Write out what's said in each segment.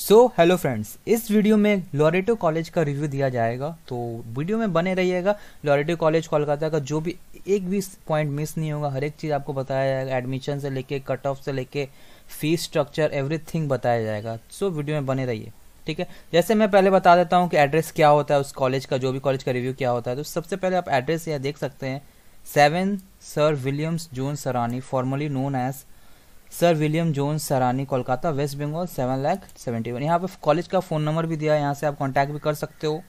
सो hello friends इस video में Loreto college का रिव्यू दिया जाएगा तो वीडियो में बने रहिएगा लॉरेटो कॉलेज कोलकाता का जो भी एक भी पॉइंट मिस नहीं होगा हर एक चीज़ आपको बताया जाएगा एडमिशन से लेके कट ऑफ से लेके फीस स्ट्रक्चर एवरीथिंग बताया जाएगा सो so, वीडियो में बने रहिए ठीक है जैसे मैं पहले बता देता हूँ कि एड्रेस क्या होता है उस कॉलेज का जो भी कॉलेज का रिव्यू क्या होता है तो सबसे पहले आप एड्रेस यहाँ देख सकते हैं seven sir Williams Jones Sarani formerly known as sir William Jones Sarani Kolkata west Bengal seven lakh seventy one यहाँ पर कॉलेज का फ़ोन नंबर भी दिया है यहाँ से आप कांटेक्ट भी कर सकते हो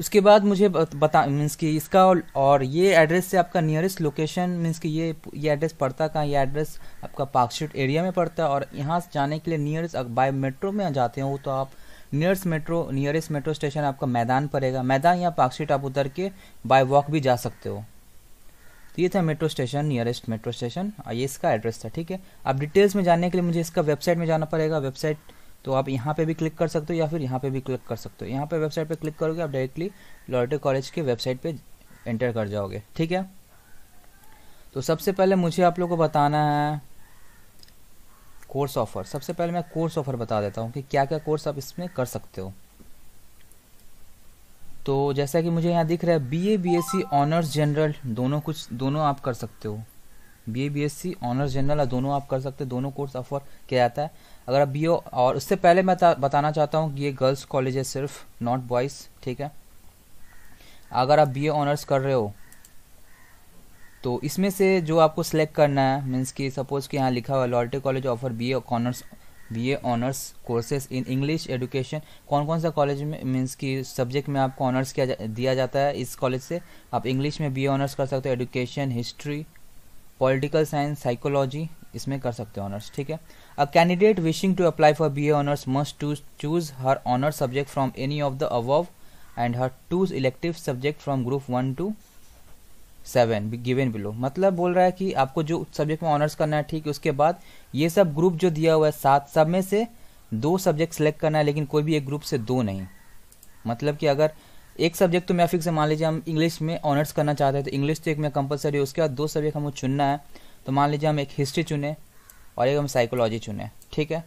उसके बाद मुझे बता मीन्स कि इसका और ये एड्रेस से आपका नियरेस्ट लोकेशन मीन्स कि ये ये एड्रेस पड़ता कहाँ ये एड्रेस आपका पार्कशीट एरिया में पड़ता है और यहाँ से जाने के लिए नियरेस्ट बाय मेट्रो में जाते हो तो आप nearest metro nearest metro station आपका मैदान पड़ेगा मैदान या पार्कशीट आप उतर के बाय वॉक भी जा सकते हो तो ये था metro station nearest metro station ये इसका एड्रेस था ठीक है अब डिटेल्स में जानने के लिए मुझे इसका वेबसाइट में जाना पड़ेगा वेबसाइट तो आप यहाँ पे भी क्लिक कर सकते हो या फिर यहाँ पे भी क्लिक कर सकते हो यहाँ पे वेबसाइट पे क्लिक करोगे आप डायरेक्टली लॉरेटो कॉलेज के वेबसाइट पे एंटर कर जाओगे ठीक है तो सबसे पहले मुझे आप लोग को बताना है कोर्स ऑफर सबसे पहले मैं कोर्स ऑफर बता देता हूँ कि क्या क्या कोर्स आप इसमें कर सकते हो तो जैसा कि मुझे यहाँ दिख रहा है B A B S C honours general दोनों कुछ दोनों आप कर सकते हो B A B S C honours general दोनों आप कर सकते हो दोनों कोर्स ऑफर किया जाता है अगर आप बी और उससे पहले मैं बताना चाहता हूँ कि ये गर्ल्स कॉलेज है सिर्फ नॉट बॉयज़ ठीक है अगर आप बी ए ऑनर्स कर रहे हो तो इसमें से जो आपको सिलेक्ट करना है मीन्स कि सपोज़ कि यहाँ लिखा हुआ Loreto college offer B A honours B honours honours courses in English education कौन कौन सा कॉलेज में मीन्स की सब्जेक्ट में आपको ऑनर्स किया जा, दिया जाता है इस कॉलेज से आप इंग्लिश में बी एनर्स ऑनर्स कर सकते हो education history political science psychology इसमें कर सकते हो ऑनर्स ठीक है a candidate wishing to apply for B honours honours must to choose her honours subject from any of the above and her twos elective subject from group one to seven given below मतलब बोल रहा है कि आपको जो subject में honours करना है ठीक है उसके बाद ये सब ग्रुप जो दिया हुआ है सात सब में से दो सब्जेक्ट सेलेक्ट करना है लेकिन कोई भी एक ग्रुप से दो नहीं मतलब कि अगर एक सब्जेक्ट तो मैं फिक्स मान लीजिए हम इंग्लिश में ऑनर्स करना चाहते हैं तो इंग्लिश तो एक में कंपलसरी उसके बाद दो सब्जेक्ट हमको चुनना है तो मान लीजिए हम एक हिस्ट्री चुने और एक हम साइकोलॉजी चुने ठीक है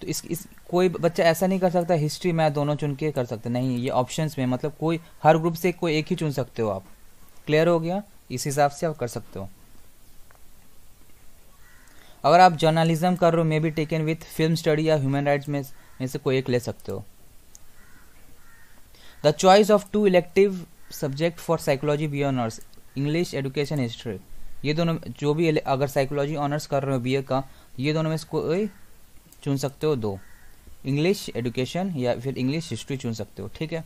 तो इस, इस कोई बच्चा ऐसा नहीं कर सकता हिस्ट्री मैथ दोनों चुन के कर सकते नहीं ये ऑप्शंस में मतलब कोई हर ग्रुप से कोई एक ही चुन सकते हो आप क्लियर हो गया इस हिसाब से आप कर सकते हो अगर आप जर्नलिज्म कर रहे हो may be taken with film study या ह्यूमन राइट्स में में से कोई एक ले सकते हो the choice of two elective subject for psychology B honours English education history ये दोनों जो भी अगर साइकोलॉजी ऑनर्स कर रहे हो बी का ये दोनों में से कोई चुन सकते हो दो इंग्लिश एजुकेशन या फिर इंग्लिश हिस्ट्री चुन सकते हो ठीक है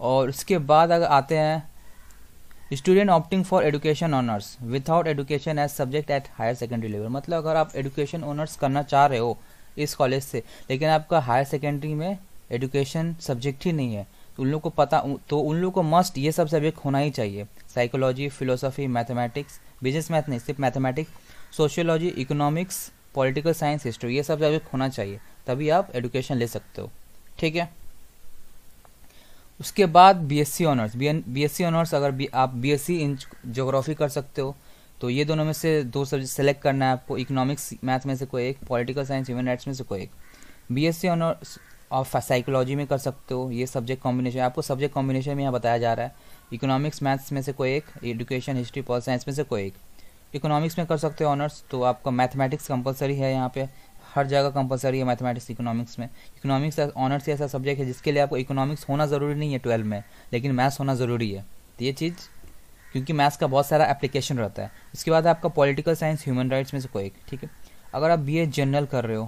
और उसके बाद अगर आते हैं student opting for education honours without education as subject at higher secondary level मतलब अगर आप एजुकेशन ऑनर्स करना चाह रहे हो इस कॉलेज से लेकिन आपका हायर सेकेंडरी में एजुकेशन सब्जेक्ट ही नहीं है तो उन लोग को पता तो उन लोग को मस्ट ये सब सब्जेक्ट होना ही चाहिए psychology philosophy mathematics business math नहीं सिर्फ mathematics sociology economics political science history ये सब सब्जेक्ट होना चाहिए तभी आप एजुकेशन ले सकते हो ठीक है उसके बाद बीएससी ऑनर्स बीएससी ऑनर्स अगर बी, आप बीएससी इन जोग्राफी कर सकते हो तो ये दोनों में से दो सब्जेक्ट सेलेक्ट करना है आपको इकोनॉमिक्स मैथ में से कोई एक पॉलिटिकल साइंस ह्यूमन राइट्स में से कोई एक बीएससी ऑनर्स ऑफ साइकोलॉजी में कर सकते हो ये सब्जेक्ट कॉम्बिनेशन आपको सब्जेक्ट कॉम्बिनेशन में यहाँ बताया जा रहा है इकोनॉमिक्स मैथ्स में से कोई एक एजुकेशन हिस्ट्री पॉल साइंस में से कोई एक इकोनॉमिक्स में कर सकते हो ऑनर्स तो आपका मैथमेटिक्स कंपलसरी है यहाँ पे हर जगह कंपलसरी है मैथमेटिक्स इकोनॉमिक्स में इकोनॉमिक्स ऑनर्स ऐसा सब्जेक्ट है जिसके लिए आपको इकोनॉमिक्स होना ज़रूरी नहीं है ट्वेल्व में लेकिन मैथ्स होना ज़रूरी है तो ये चीज़ क्योंकि मैथ्स का बहुत सारा एप्लीकेशन रहता है उसके बाद आपका पॉलिटिकल साइंस ह्यूमन राइट्स में से कोई एक ठीक है अगर आप बी जनरल कर रहे हो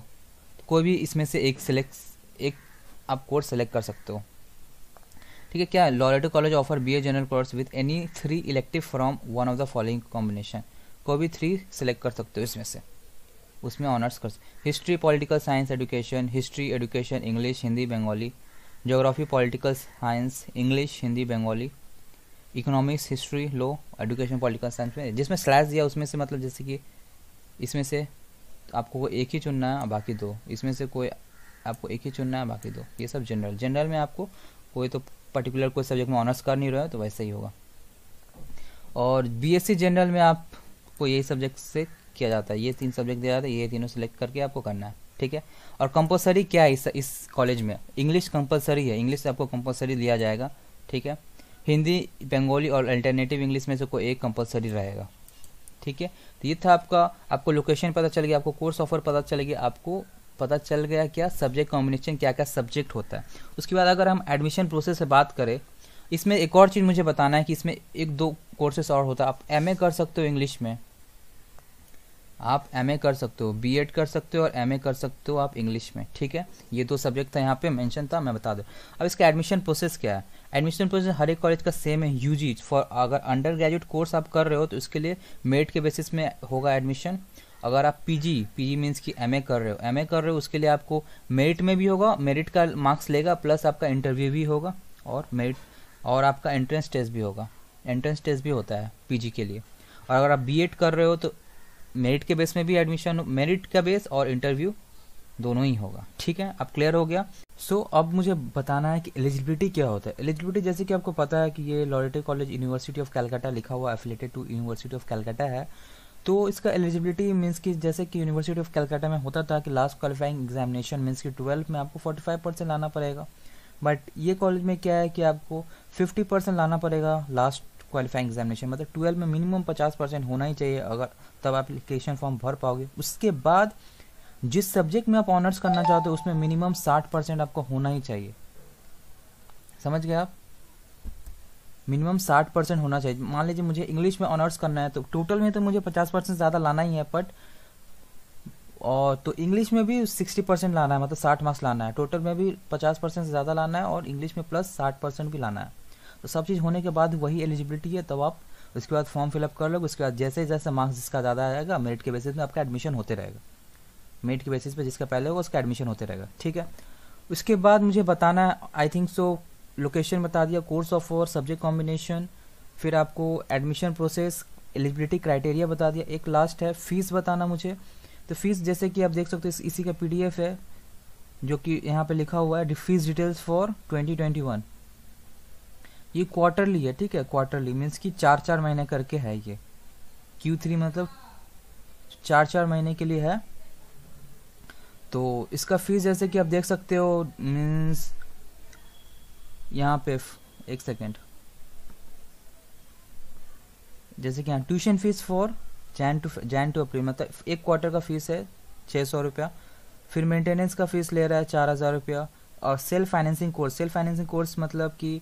तो कोई भी इसमें से एक सिलेक्ट एक आप कोर्स सेलेक्ट कर सकते हो ठीक है क्या Loreto college offer B general course with any three elective from one of the following combination कोई भी थ्री सेलेक्ट कर सकते हो इसमें से उसमें ऑनर्स कर history political science education history education English Hindi Bengali geography political science English Hindi Bengali economics history law education political science में जिसमें स्लैश दिया उसमें से मतलब जैसे कि इसमें से आपको एक ही चुनना है बाकी दो इसमें से कोई आपको एक ही चुनना है बाकी दो ये सब जनरल जनरल में आपको कोई तो पर्टिकुलर कोई सब्जेक्ट में ऑनर्स कर नहीं रहे हो तो वैसे ही होगा और बीएससी जनरल में आपको यही सब्जेक्ट से किया जाता है ये तीन सब्जेक्ट दिया जाता है ये तीनों सेलेक्ट करके आपको करना है ठीक है और कंपलसरी क्या है इस इस कॉलेज में इंग्लिश कंपलसरी है इंग्लिश आपको कंपलसरी दिया जाएगा ठीक है हिंदी बंगाली और अल्टरनेटिव इंग्लिश में से कोई एक कंपलसरी रहेगा ठीक है तो ये था आपका आपको लोकेशन पता चल गया आपको कोर्स ऑफर पता चल गया आपको पता चल गया क्या सब्जेक्ट कॉम्बिनेशन क्या क्या सब्जेक्ट होता है उसके बाद अगर हम एडमिशन प्रोसेस से बात करें इसमें एक और चीज़ मुझे बताना है कि इसमें एक दो कोर्सेस और होता है आप एम कर सकते हो इंग्लिश में आप एम कर सकते हो बी कर सकते हो और एम कर सकते हो आप इंग्लिश में ठीक है ये दो सब्जेक्ट था यहाँ पे मेंशन था मैं बता दूँ अब इसका एडमिशन प्रोसेस क्या है एडमिशन प्रोसेस हर एक कॉलेज का सेम है यू फॉर अगर अंडर ग्रेजुएट कोर्स आप कर रहे हो तो उसके लिए मेरिट के बेसिस में होगा एडमिशन अगर आप पी पी जी मीन्स कि एम कर रहे हो एम कर रहे हो उसके लिए आपको मेरिट में भी होगा मेरिट का मार्क्स लेगा प्लस आपका इंटरव्यू भी होगा और मेरिट और आपका एंट्रेंस टेस्ट भी होगा एंट्रेंस टेस्ट भी होता है पी के लिए और अगर आप बी कर रहे हो तो मेरिट के बेस में भी एडमिशन मेरिट का बेस और इंटरव्यू दोनों ही होगा ठीक है अब क्लियर हो गया सो so, अब मुझे बताना है कि एलिजिबिलिटी क्या होता है एलिजिबिलिटी जैसे कि आपको पता है कि ये Loreto college university of Calcutta लिखा हुआ affiliated to university of Calcutta है तो इसका एलिजिबिलिटी मीन्स कि जैसे कि यूनिवर्सिटी ऑफ कैलकाटा में होता था कि लास्ट क्वालिफाइंग एग्जामिनेशन मीन्स कि ट्वेल्थ में आपको फोर्टी फाइव परसेंट लाना पड़ेगा बट ये कॉलेज में क्या है कि आपको फिफ्टी परसेंट लाना पड़ेगा लास्ट क्वालिफाइंग एग्जामिनेशन मतलब ट्वेल्व में मिनिमम पचास परसेंट होना ही चाहिए अगर तब आप एप्लीकेशन फॉर्म भर पाओगे उसके बाद जिस सब्जेक्ट में आप ऑनर्स करना चाहते हो उसमें मिनिमम साठ परसेंट आपको होना ही चाहिए समझ गए आप मिनिमम साठ परसेंट होना चाहिए मान लीजिए मुझे इंग्लिश में ऑनर्स करना है तो टोटल में तो मुझे पचास परसेंट ज़्यादा लाना ही है बट और तो इंग्लिश में भी सिक्सटी परसेंट लाना है मतलब साठ मार्क्स लाना है टोटल में भी पचास परसेंट से ज़्यादा लाना है और इंग्लिश में प्लस साठ परसेंट भी लाना है तो सब चीज़ होने के बाद वही एलिजिबिलिटी है तब तो आप उसके बाद फॉर्म फिलअप कर लोगे उसके बाद जैसे जैसे मार्क्स जिसका ज़्यादा आएगा मेरिट के बेसिस में आपका एडमिशन होते रहेगा मेरिट के बेसिस पे जिसका पहले होगा उसका एडमिशन होते रहेगा ठीक है उसके बाद मुझे बताना आई थिंक सो लोकेशन बता दिया कोर्स ऑफ और सब्जेक्ट कॉम्बिनेशन फिर आपको एडमिशन प्रोसेस एलिजिबिलिटी क्राइटेरिया बता दिया एक लास्ट है फीस बताना मुझे तो फीस जैसे कि आप देख सकते हो इसी का पीडीएफ है जो कि यहाँ पे लिखा हुआ है फीस डिटेल्स फॉर 2021 ये क्वार्टरली है ठीक है क्वार्टरली मीन्स कि चार चार महीने करके है ये क्यू थ्री मतलब चार चार महीने के लिए है तो इसका फीस जैसे कि आप देख सकते हो मीन्स यहाँ पे एक सेकेंड जैसे कि यहाँ tuition fees for Jan to Jan to April मतलब एक क्वार्टर का फीस है छः सौ रुपया फिर मेंटेनेंस का फीस ले रहा है चार हज़ार रुपया और self financing course self financing course मतलब कि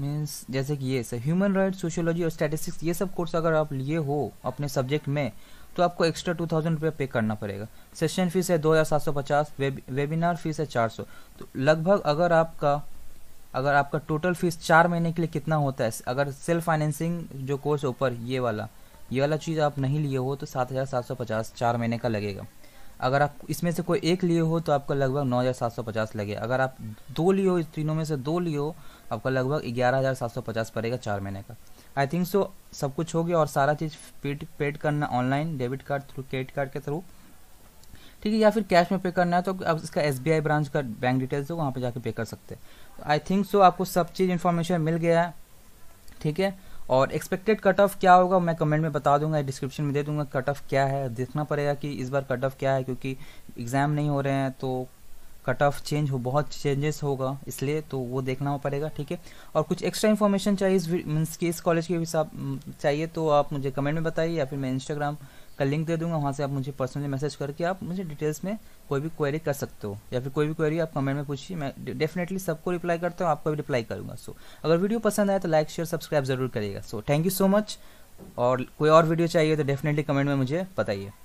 मीन्स जैसे कि ये सर ह्यूमन राइट सोशियोलॉजी और स्टैटिस्टिक्स ये सब कोर्स अगर आप लिए हो अपने सब्जेक्ट में तो आपको एक्स्ट्रा टू थाउजेंड रुपया पे करना पड़ेगा सेशन फीस है दो हज़ार सात सौ पचास वेबिनार फीस है चार सौ तो लगभग अगर आपका अगर आपका टोटल फीस चार महीने के लिए कितना होता है अगर सेल्फ फाइनेंसिंग जो कोर्स ऊपर ये वाला ये वाला चीज़ आप नहीं लिए हो तो सात हज़ार सात सौ पचास चार महीने का लगेगा अगर आप इसमें से कोई एक लिए हो तो आपका लगभग नौ हज़ार सात सौ पचास लगे अगर आप दो लिए हो इस तीनों में से दो लिए हो आपका लगभग ग्यारह हज़ार सात सौ पचास पड़ेगा चार महीने का आई थिंक सो सब कुछ हो गया और सारा चीज़ पेड पेड करना online debit card through credit card के थ्रू ठीक है या फिर कैश में पे करना है तो आप इसका एस ब्रांच का बैंक डिटेल्स हो वहाँ पर जाके पे कर सकते हैं आई थिंक सो आपको सब चीज़ इन्फॉर्मेशन मिल गया है ठीक है और एक्सपेक्टेड कट ऑफ क्या होगा मैं कमेंट में बता दूंगा डिस्क्रिप्शन में दे दूंगा कट ऑफ क्या है देखना पड़ेगा कि इस बार कट ऑफ क्या है क्योंकि एग्ज़ाम नहीं हो रहे हैं तो कट ऑफ चेंज हो बहुत चेंजेस होगा इसलिए तो वो देखना पड़ेगा ठीक है और कुछ एक्स्ट्रा इन्फॉर्मेशन चाहिए इस मीन्स कि इस कॉलेज के हिसाब चाहिए तो आप मुझे कमेंट में बताइए या फिर मैं इंस्टाग्राम का लिंक दे दूंगा वहाँ से आप मुझे पर्सनली मैसेज करके आप मुझे डिटेल्स में कोई भी क्वेरी कर सकते हो या फिर कोई भी क्वेरी आप कमेंट में पूछिए मैं डेफिनेटली सबको रिप्लाई करता हूँ आपको भी रिप्लाई करूँगा सो so, अगर वीडियो पसंद आए तो लाइक शेयर सब्सक्राइब जरूर करिएगा so thank you so much और कोई और वीडियो चाहिए तो डेफिनेटली कमेंट में मुझे बताइए